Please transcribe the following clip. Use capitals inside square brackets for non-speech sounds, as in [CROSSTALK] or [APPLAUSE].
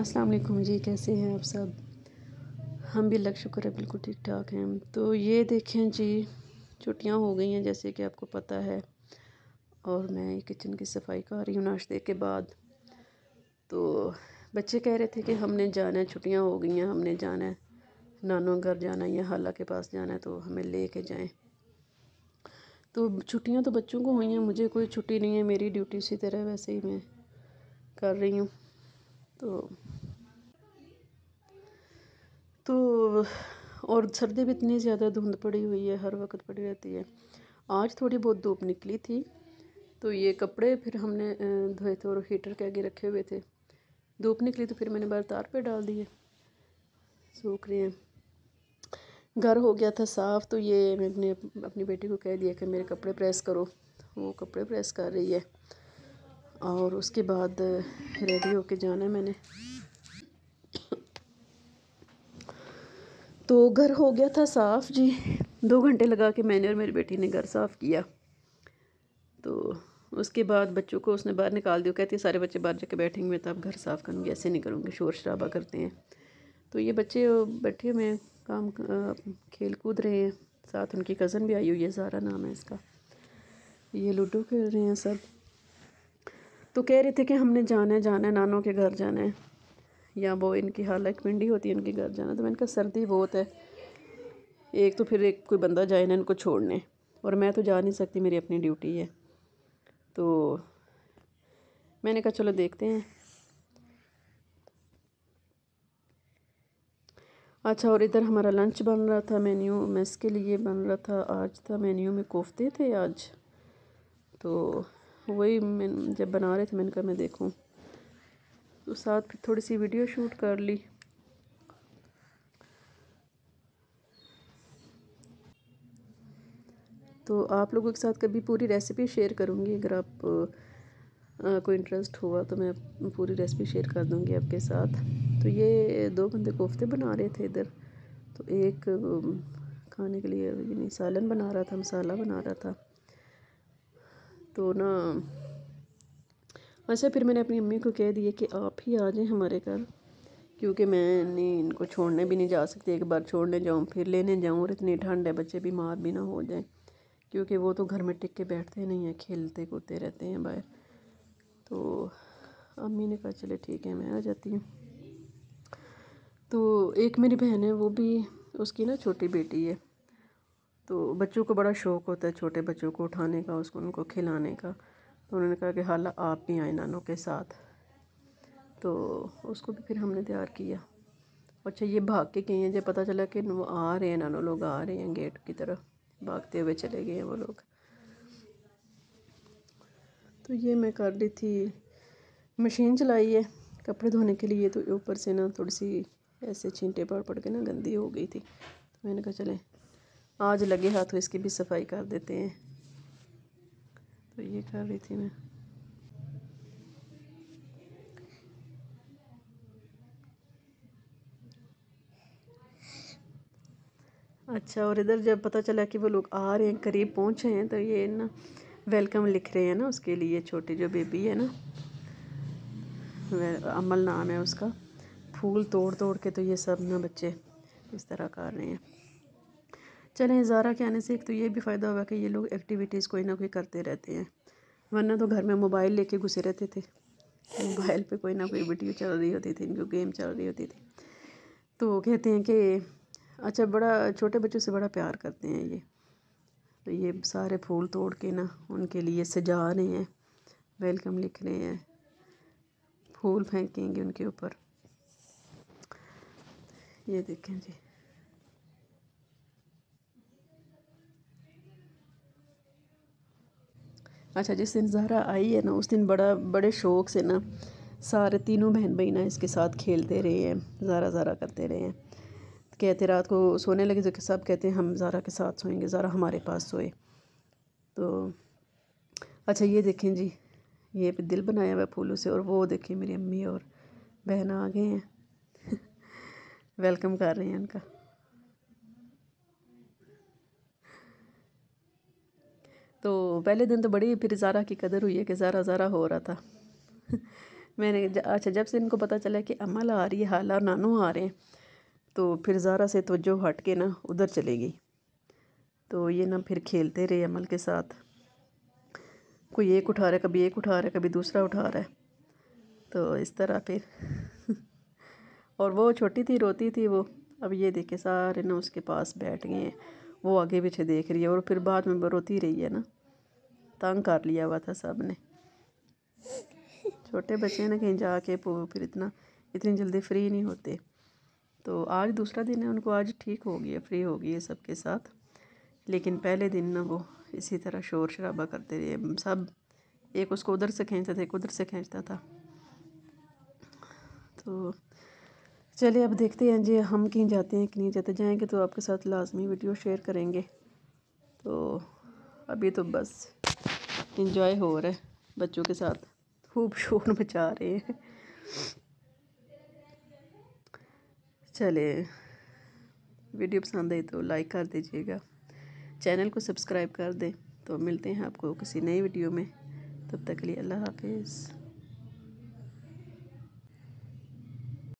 अस्सलाम वालेकुम जी कैसे हैं आप सब हम भी लग शुक्र है बिल्कुल ठीक ठाक हैं तो ये देखें जी छुट्टियां हो गई हैं जैसे कि आपको पता है और मैं किचन की सफाई कर रही हूँ नाश्ते के बाद तो बच्चे कह रहे थे कि हमने जाना है छुट्टियाँ हो गई हैं हमने जाना है नानों घर जाना है या हाला के पास जाना है तो हमें ले के जाएँ तो छुट्टियाँ तो बच्चों को हुई हैं मुझे कोई छुट्टी नहीं है मेरी ड्यूटी इसी तरह वैसे ही मैं कर रही हूँ तो तो और सर्दी भी इतनी ज़्यादा धुंध पड़ी हुई है हर वक्त पड़ी रहती है आज थोड़ी बहुत धूप निकली थी तो ये कपड़े फिर हमने धोए थे और हीटर के आगे रखे हुए थे धूप निकली तो फिर मैंने बाहर तार पे डाल दिए सूख रहे हैं घर हो गया था साफ़ तो ये मैंने अपनी बेटी को कह दिया कि मेरे कपड़े प्रेस करो वो कपड़े प्रेस कर रही है और उसके बाद रेडी होके जाना है मैंने तो घर हो गया था साफ़ जी दो घंटे लगा के मैंने और मेरी बेटी ने घर साफ़ किया तो उसके बाद बच्चों को उसने बाहर निकाल दिया कहती है सारे बच्चे बाहर जाके बैठेंगे मैं आप तो घर साफ़ करूँगी ऐसे नहीं करूँगी शोर शराबा करते हैं तो ये बच्चे बैठे हुए हैं काम खेल कूद रहे हैं साथ उनकी कज़न भी आई हुई है ज़ारा नाम है इसका ये लूडो खेल रहे हैं सब तो कह रहे थे कि हमने जाना है जाना है नानों के घर जाना है या वो इनकी हालत पिंडी होती है इनके घर जाना तो मैंने कहा सर्दी बहुत है एक तो फिर एक कोई बंदा जाए ना इनको छोड़ने और मैं तो जा नहीं सकती मेरी अपनी ड्यूटी है तो मैंने कहा चलो देखते हैं अच्छा और इधर हमारा लंच बन रहा था मेन्यू मैं इसके लिए बन रहा था आज था मेन्यू में कोफ्ते थे आज तो वही मैं जब बना रहे थे मैंने कहा मैं देखूँ तो साथ फिर थोड़ी सी वीडियो शूट कर ली तो आप लोगों के साथ कभी पूरी रेसिपी शेयर करूँगी अगर आप आ, इंटरेस्ट हुआ तो मैं पूरी रेसिपी शेयर कर दूँगी आपके साथ तो ये दो बंदे कोफ्ते बना रहे थे इधर तो एक खाने के लिए यानी सालन बना रहा था मसाला बना रहा था तो ना अच्छा फिर मैंने अपनी अम्मी को कह दिया कि आप ही आ जाएं हमारे घर क्योंकि मैंने इनको छोड़ने भी नहीं जा सकती एक बार छोड़ने जाऊँ फिर लेने जाऊँ और इतनी ठंड है बच्चे बीमार भी ना हो जाएं क्योंकि वो तो घर में टिक के बैठते नहीं हैं खेलते कूदते रहते हैं बाहर तो अम्मी ने कहा चले ठीक है मैं आ जाती हूँ तो एक मेरी बहन है वो भी उसकी ना छोटी बेटी है तो बच्चों को बड़ा शौक़ होता है छोटे बच्चों को उठाने का उसको उनको खिलाने का तो उन्होंने कहा कि हाला आप भी आए नानों के साथ तो उसको भी फिर हमने तैयार किया अच्छा ये भाग के गई हैं जब पता चला कि वो आ रहे हैं नानों लोग आ रहे हैं गेट की तरफ भागते हुए चले गए हैं वो लोग तो ये मैं कर रही थी मशीन चलाई है कपड़े धोने के लिए तो ऊपर से ना थोड़ी सी ऐसे छींटे पड़ पड़ के ना गंदी हो गई थी तो मैंने कहा चले आज लगे हाथों इसकी भी सफाई कर देते हैं तो ये कर रही थी मैं अच्छा और इधर जब पता चला कि वो लोग आ रहे हैं करीब पहुंचे हैं तो ये ना वेलकम लिख रहे हैं ना उसके लिए छोटे जो बेबी है ना अमल नाम है उसका फूल तोड़ तोड़ के तो ये सब ना बच्चे इस तरह कर रहे हैं चलें ज़ारा के आने से एक तो ये भी फ़ायदा हुआ कि ये लोग एक्टिविटीज़ कोई ना कोई करते रहते हैं वरना तो घर में मोबाइल लेके घुसे रहते थे मोबाइल पे कोई ना कोई वीडियो चल रही होती थी इनको गेम चल रही होती थी तो कहते हैं कि अच्छा बड़ा छोटे बच्चों से बड़ा प्यार करते हैं ये तो ये सारे फूल तोड़ के ना उनके लिए सजा रहे हैं वेलकम लिख रहे हैं फूल फेंकेंगे उनके ऊपर ये देखें जी अच्छा जिस दिन जहरा आई है ना उस दिन बड़ा बड़े शौक़ से ना सारे तीनों बहन भाई ना इसके साथ खेलते रहे हैं ज़ारा ज़ारा करते रहे हैं कहते रात को सोने लगे तो सब कहते हैं हम ज़ारा के साथ सोएंगे ज़ारा हमारे पास सोए तो अच्छा ये देखें जी ये पे दिल बनाया हुआ फूलों से और वो देखें मेरी अम्मी और बहन आ गए हैं [LAUGHS] वेलकम कर रहे हैं उनका तो पहले दिन तो बड़ी फिर ज़ारा की कदर हुई है कि ज़ारा ज़ारा हो रहा था [LAUGHS] मैंने अच्छा जब से इनको पता चला कि अमल आ रही है हाला नानू आ रहे हैं तो फिर ज़ारा से तोज्जो हट के ना उधर चले गई तो ये ना फिर खेलते रहे अमल के साथ कोई एक उठा रहा है कभी एक उठा रहा है कभी दूसरा उठा रहा है तो इस तरह फिर [LAUGHS] और वो छोटी थी रोती थी वो अब ये देखे सारे ना उसके पास बैठ गए हैं वो आगे पीछे देख रही है और फिर बाद में रोती रही है ना तंग कर लिया हुआ था सब ने छोटे बच्चे ना कहीं जाके फिर इतना इतनी जल्दी फ्री नहीं होते तो आज दूसरा दिन है उनको आज ठीक हो गई है फ्री हो गई है सबके साथ लेकिन पहले दिन ना वो इसी तरह शोर शराबा करते रहे सब एक उसको उधर से खींचता था एक उधर से खींचता था तो चलिए अब देखते हैं जी हम कहीं जाते हैं कि नहीं जाते जाएंगे तो आपके साथ लाजमी वीडियो शेयर करेंगे तो अभी तो बस इंजॉय हो रहा है बच्चों के साथ खूब शोर मचा रहे हैं चले वीडियो पसंद आई तो लाइक कर दीजिएगा चैनल को सब्सक्राइब कर दें तो मिलते हैं आपको किसी नई वीडियो में तब तक के लिए अल्लाह हाफिज़